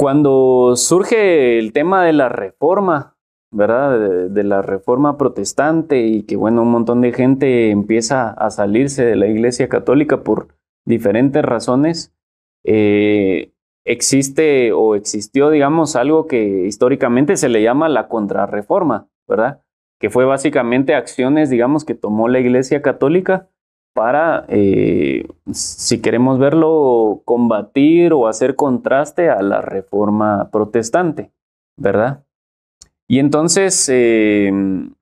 Cuando surge el tema de la reforma, ¿verdad? De, la reforma protestante y que, bueno, un montón de gente empieza a salirse de la Iglesia Católica por diferentes razones, eh, existe o existió, digamos, algo que históricamente se le llama la contrarreforma, ¿verdad? Que fue básicamente acciones, digamos, que tomó la Iglesia Católica para, eh, si queremos verlo, combatir o hacer contraste a la reforma protestante, ¿verdad? Y entonces, em,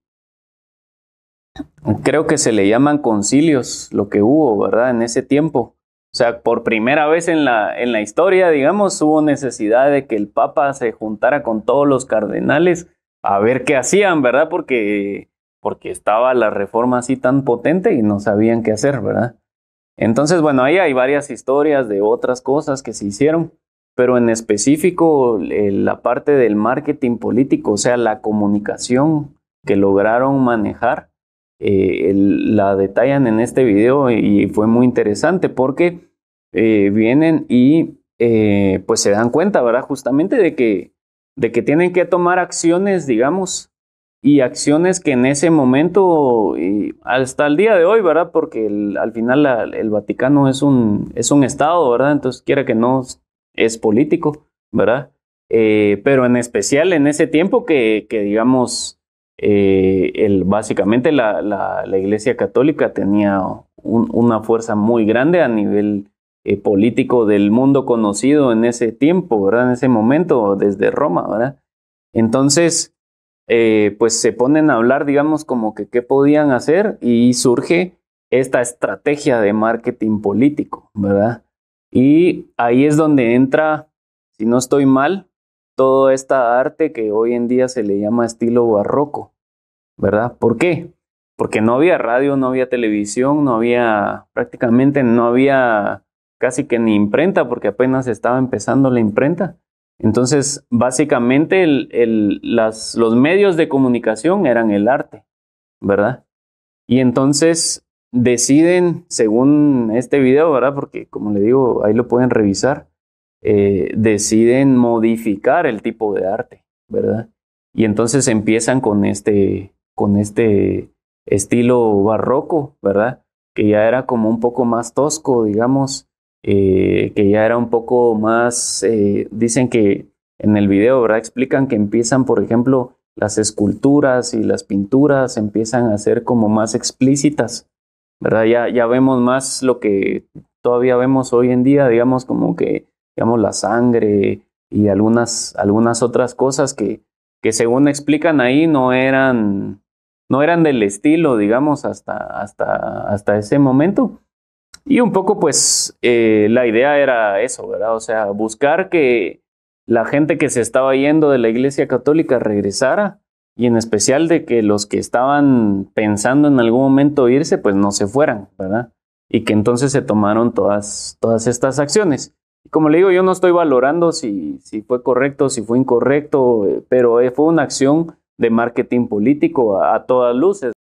creo que se le llaman concilios lo que hubo, ¿verdad? En ese tiempo. O sea, por primera vez en la, en la historia, digamos, hubo necesidad de que el Papa se juntara con todos los cardenales a ver qué hacían, ¿verdad? Porque porque estaba la reforma así tan potente y no sabían qué hacer, ¿verdad? Entonces, bueno, ahí hay varias historias de otras cosas que se hicieron, pero en específico eh, la parte del marketing político, o sea, la comunicación que lograron manejar, eh, la detallan en este video y, fue muy interesante porque eh, vienen y pues se dan cuenta, ¿verdad? Justamente de que, de que tienen que tomar acciones, digamos, y acciones que en ese momento, hasta el día de hoy, ¿verdad? Porque al final el Vaticano es un, es un Estado, ¿verdad? Entonces, quiera que no, es político, ¿verdad? Eh, pero en especial en ese tiempo que, digamos, eh, el, básicamente la, la, Iglesia Católica tenía una fuerza muy grande a nivel eh, político del mundo conocido en ese tiempo, ¿verdad? En ese momento, desde Roma, ¿verdad? Entonces, eh, pues se ponen a hablar, digamos, como que qué podían hacer y surge esta estrategia de marketing político, ¿verdad? Y ahí es donde entra, si no estoy mal, todo esta arte que hoy en día se le llama estilo barroco, ¿verdad? ¿Por qué? Porque no había radio, no había televisión, no había prácticamente, no había casi que ni imprenta, porque apenas estaba empezando la imprenta. Entonces, básicamente los medios de comunicación eran el arte, ¿verdad? Y entonces deciden, según este video, ¿verdad? Porque como le digo, ahí lo pueden revisar, eh, deciden modificar el tipo de arte, ¿verdad? Y entonces empiezan con este, con este estilo barroco, ¿verdad? Que ya era como un poco más tosco, digamos, eh, que ya era un poco más, eh, dicen que en el video, ¿verdad? Explican que empiezan, por ejemplo, las esculturas y las pinturas empiezan a ser como más explícitas, ¿verdad? Ya, ya vemos más lo que todavía vemos hoy en día, digamos, como que, digamos, la sangre y algunas, algunas otras cosas que, que según explican ahí no eran, no eran del estilo, digamos, hasta, hasta, hasta ese momento. Y un poco, pues, eh, la idea era eso, ¿verdad? O sea, buscar que la gente que se estaba yendo de la Iglesia Católica regresara y en especial de que los que estaban pensando en algún momento irse, pues no se fueran, ¿verdad? Y que entonces se tomaron todas, todas estas acciones. Como le digo, yo no estoy valorando si, si fue correcto, si fue incorrecto, eh, pero eh, fue una acción de marketing político a todas luces.